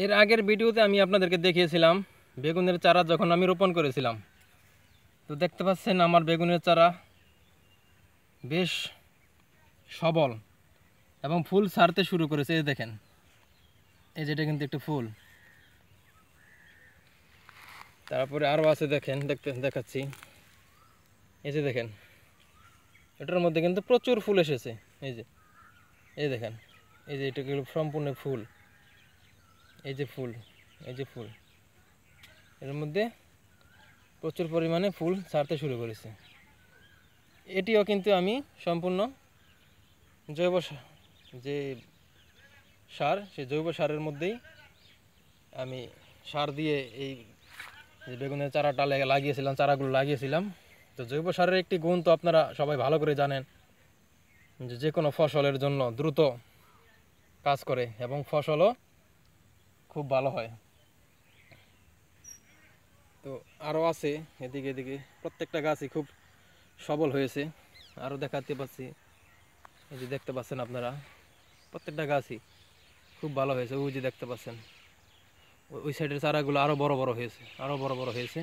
এর আগের ভিডিওতে আমি আপনাদেরকে দেখিয়েছিলাম বেগুনের চারা যখন আমি রোপণ করেছিলাম তো দেখতে পাচ্ছেন আমার বেগুনের চারা বেশ সবল এবং ফুল ছাড়তে শুরু করেছে এই দেখেন এই যেটা কিন্তু একটু ফুল তারপরে আরও আছে দেখেন দেখতে দেখাচ্ছি এই যে দেখেন এটার মধ্যে কিন্তু প্রচুর ফুল এসেছে এই যে এই দেখেন এই যে এটা সম্পূর্ণ ফুল এই যে ফুল এই যে ফুল এর মধ্যে প্রচুর পরিমাণে ফুল ছাড়তে শুরু করেছে এটিও কিন্তু আমি সম্পূর্ণ জৈব যে সার সেই জৈব সারের মধ্যেই আমি সার দিয়ে এই যে বেগুনের চারাটা লাগিয়েছিলাম চারাগুলো লাগিয়েছিলাম তো জৈব সারের একটি গুণ তো আপনারা সবাই ভালো করে জানেন যে যে কোনো ফসলের জন্য দ্রুত কাজ করে এবং ফসলও খুব ভালো হয় তো আরও আছে এদিকে এদিকে প্রত্যেকটা গাছই খুব সবল হয়েছে আরও দেখাতে পাচ্ছি এই যে দেখতে পাচ্ছেন আপনারা প্রত্যেকটা গাছই খুব ভালো হয়েছে ওই যে দেখতে পাচ্ছেন ওই সাইডের চারাগুলো আরও বড় বড় হয়েছে আরও বড় বড় হয়েছে